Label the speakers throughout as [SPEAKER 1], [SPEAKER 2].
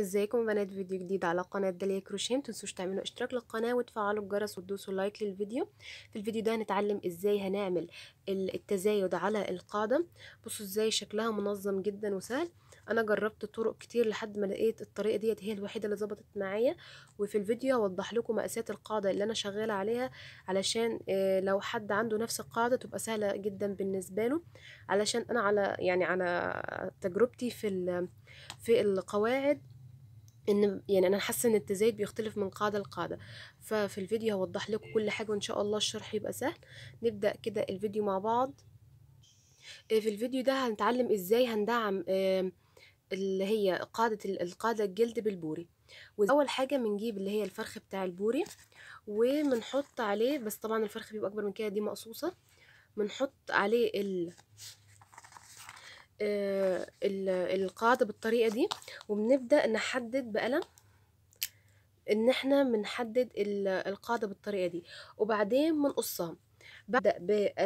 [SPEAKER 1] ازيكم بنات فيديو جديد على قناه داليا كروشيه متنسوش تعملوا اشتراك للقناه وتفعلوا الجرس وتدوسوا لايك للفيديو في الفيديو ده هنتعلم ازاي هنعمل التزايد على القاعده بصوا ازاي شكلها منظم جدا وسهل انا جربت طرق كتير لحد ما لقيت الطريقه ديت هي الوحيده اللي ظبطت معايا وفي الفيديو هوضح لكم مقاسات القاعده اللي انا شغاله عليها علشان آه، لو حد عنده نفس القاعده تبقى سهله جدا بالنسبه له علشان انا على يعني على تجربتي في في القواعد ان يعني انا حاسه ان التزايد بيختلف من قاعده لقاعده ففي الفيديو هوضح لكم كل حاجه وان شاء الله الشرح يبقى سهل نبدا كده الفيديو مع بعض آه، في الفيديو ده هنتعلم ازاي هندعم اللي هي قاعده القاعده الجلد بالبوري اول حاجه بنجيب اللي هي الفرخ بتاع البوري وبنحط عليه بس طبعا الفرخ بيبقى اكبر من كده دي مقصوصه بنحط عليه ال القاعدة بالطريقة دي وبنبدأ نحدد بقلم ان احنا بنحدد القاعدة بالطريقة دي وبعدين بنقصها ببدأ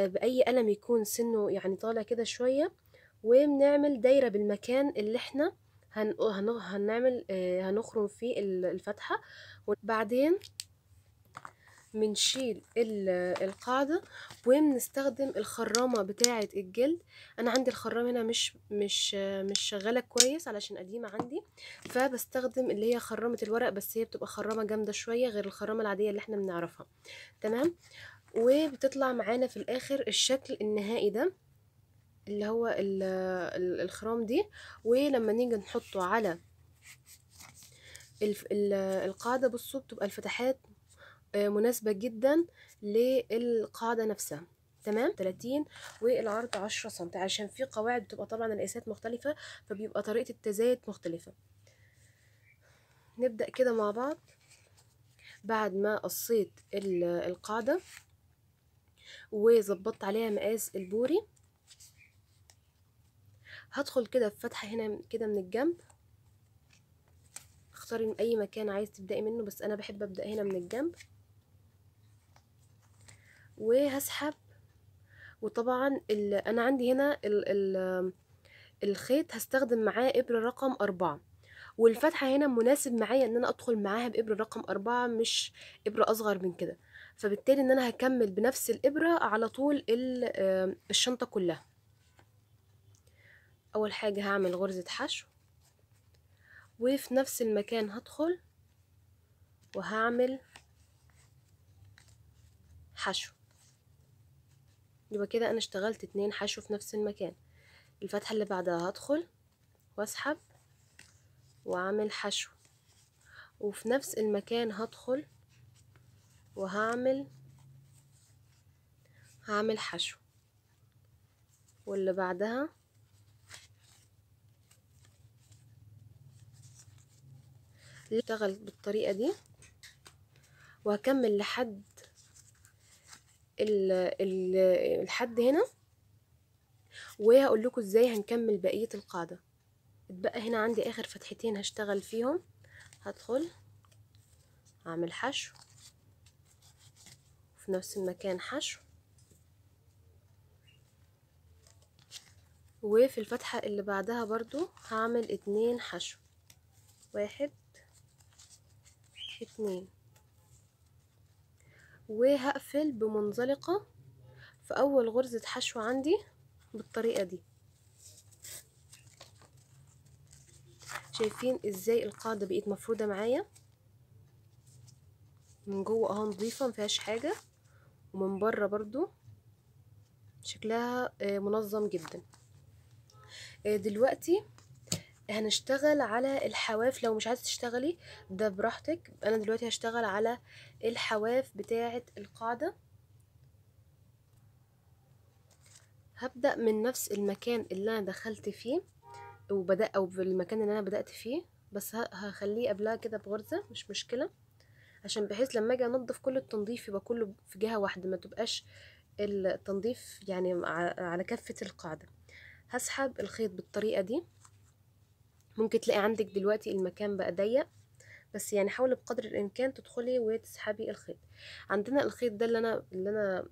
[SPEAKER 1] بأي قلم يكون سنه يعني طالع كده شوية وبنعمل دايرة بالمكان اللي احنا هنعمل آه، هنخرم فيه الفتحة وبعدين بنشيل القاعدة وبنستخدم الخرامة بتاعة الجلد انا عندي الخرامة هنا مش مش مش شغالة كويس علشان قديمة عندي فبستخدم اللي هي خرامة الورق بس هي بتبقى خرامة جامدة شوية غير الخرامة العادية اللي احنا بنعرفها تمام وبتطلع معانا في الاخر الشكل النهائي ده اللي هو الخرام دي ولما نيجي نحطه على القاعدة بصوا بتبقى الفتحات آه، مناسبة جدا للقاعدة نفسها تمام 30 والعرض 10 سم عشان في قواعد بتبقى طبعا القياسات مختلفة فبيبقى طريقة التزايد مختلفة نبدأ كده مع بعض بعد ما قصيت القاعدة وظبطت عليها مقاس البوري هدخل كده في فتحة هنا كده من الجنب اختاري من اي مكان عايز تبدأي منه بس انا بحب ابدأ هنا من الجنب وهسحب وطبعا انا عندي هنا ال ال الخيط هستخدم معاه ابره رقم أربعة والفتحة هنا مناسب معايا ان انا ادخل معاها بابره رقم أربعة مش ابرة اصغر من كده فبالتالي ان انا هكمل بنفس الابرة على طول آه، الشنطة كلها اول حاجة هعمل غرزة حشو وفي نفس المكان هدخل وهعمل حشو يبقى كده انا اشتغلت اتنين حشو في نفس المكان الفتحة اللي بعدها هدخل واسحب واعمل حشو وفي نفس المكان هدخل وهعمل هعمل حشو واللي بعدها اشتغل بالطريقة دي وهكمل لحد الحد هنا وهقول لكم ازاي هنكمل بقيه القاعده اتبقى هنا عندي اخر فتحتين هشتغل فيهم هدخل اعمل حشو في نفس المكان حشو وفي الفتحة اللي بعدها برضو هعمل اتنين حشو واحد اتنين وهقفل بمنزلقة في أول غرزة حشو عندي بالطريقة دي شايفين ازاي القاعدة بقت مفرودة معايا من جوه اهو نظيفة مفيهاش حاجة ومن بره برضو شكلها آه، منظم جدا آه، دلوقتي هنشتغل على الحواف لو مش عايزه تشتغلي ده براحتك انا دلوقتي هشتغل على الحواف بتاعه القاعده هبدا من نفس المكان اللي انا دخلت فيه وبدا او بالمكان اللي انا بدات فيه بس هخليه قبلها كده بغرزه مش مشكله عشان بحيث لما اجي انضف كل التنظيف يبقى كله في جهه واحده ما تبقاش التنظيف يعني على كفه القاعده هسحب الخيط بالطريقه دي ممكن تلاقي عندك دلوقتي المكان بقى ضيق بس يعني حاولي بقدر الامكان تدخلي وتسحبي الخيط عندنا الخيط ده اللي انا اللي انا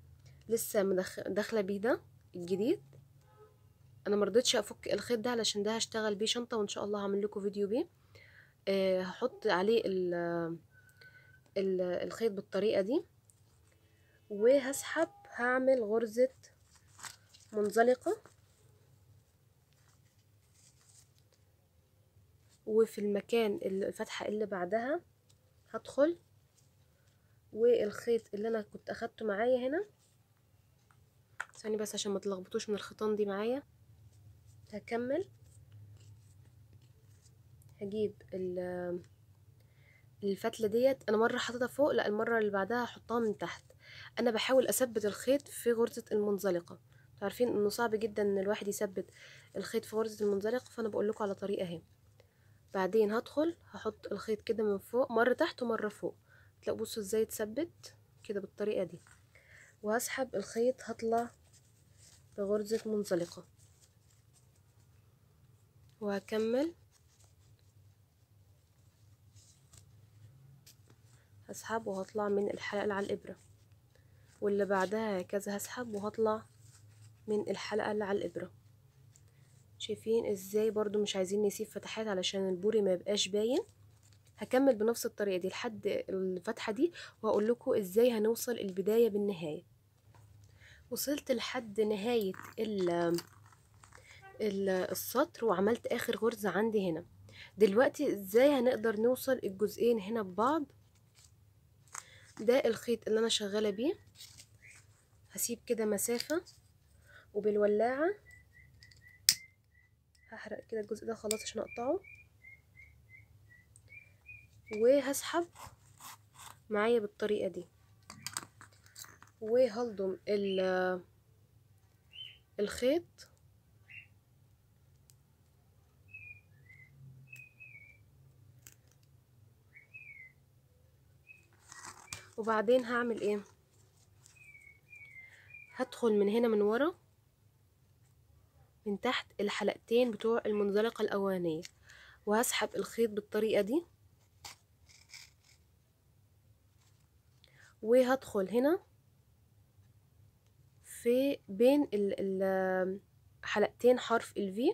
[SPEAKER 1] لسه مدخ... داخله بيه ده الجديد انا مرضتش افك الخيط ده علشان ده هشتغل بيه شنطه وان شاء الله هعمل لكم فيديو بيه آه هحط عليه ال... الـ الخيط بالطريقه دي وهسحب هعمل غرزه منزلقه وفي المكان الفتحة اللي بعدها هدخل والخيط اللي انا كنت اخدته معايا هنا ثاني بس عشان ما تلخبطوش من الخيطان دي معايا هكمل هجيب الفتله ديت انا مره حاططها فوق لا المره اللي بعدها هحطها من تحت انا بحاول اثبت الخيط في غرزه المنزلقه عارفين انه صعب جدا ان الواحد يثبت الخيط في غرزه المنزلقه فانا بقول لكم على طريقه اهي بعدين هدخل هحط الخيط كده من فوق مره تحت ومره فوق تلاقوا بصوا ازاي اتثبت كده بالطريقه دي وهسحب الخيط هطلع بغرزه منزلقه وهكمل هسحب وهطلع من الحلقه على الابره واللي بعدها هكذا هسحب وهطلع من الحلقه اللي على الابره شايفين ازاي برضو مش عايزين نسيب فتحات علشان البوري ما يبقاش باين هكمل بنفس الطريقه دي لحد الفتحه دي وهقول لكم ازاي هنوصل البدايه بالنهايه وصلت لحد نهايه السطر وعملت اخر غرزه عندي هنا دلوقتي ازاي هنقدر نوصل الجزئين هنا ببعض ده الخيط اللي انا شغاله بيه هسيب كده مسافه وبالولاعه هحرق كده الجزء ده خلاص عشان اقطعه وهسحب معايا بالطريقة دي وهلضم الخيط وبعدين هعمل ايه هدخل من هنا من ورا من تحت الحلقتين بتوع المنزلقة الأولانية وهسحب الخيط بالطريقة دي وهدخل هنا في بين الحلقتين حرف ال الفي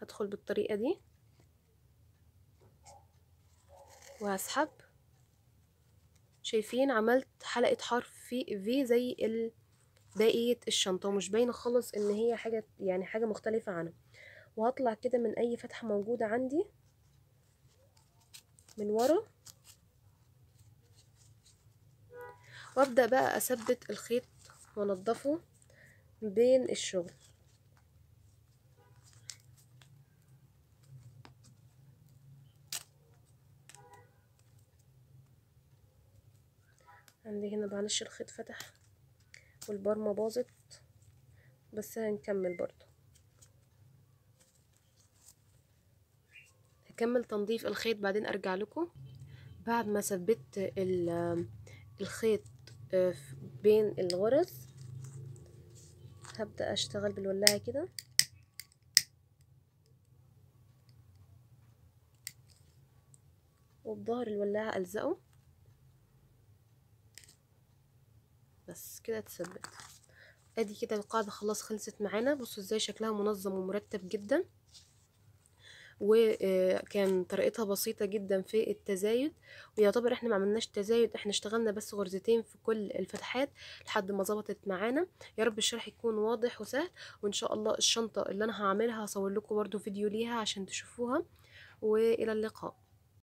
[SPEAKER 1] هدخل بالطريقة دي وهسحب شايفين عملت حلقة حرف في في زي باقية الشنطه ومش باينه خالص ان هي حاجه يعني حاجه مختلفه عنها وهطلع كده من اي فتحه موجوده عندي من ورا وابدا بقى اثبت الخيط وانضفه بين الشغل عندي هنا معلش الخيط فتح البرمة باظت بس هنكمل برضو هكمل تنظيف الخيط بعدين ارجع لكم بعد ما ثبت الخيط آه، بين الغرز هبدأ اشتغل بالولاعة كده وبظهر الولاعة الزقه كده تثبت ادي كده القاعدة خلاص خلصت معانا بصوا ازاي شكلها منظم ومرتب جدا وكان آه، طريقتها بسيطة جدا في التزايد ويعتبر احنا ما عملناش تزايد احنا اشتغلنا بس غرزتين في كل الفتحات لحد ما ظبطت معانا يا رب الشرح يكون واضح وسهل وان شاء الله الشنطة اللي انا هعملها هصور لكم برضو فيديو ليها عشان تشوفوها والى اللقاء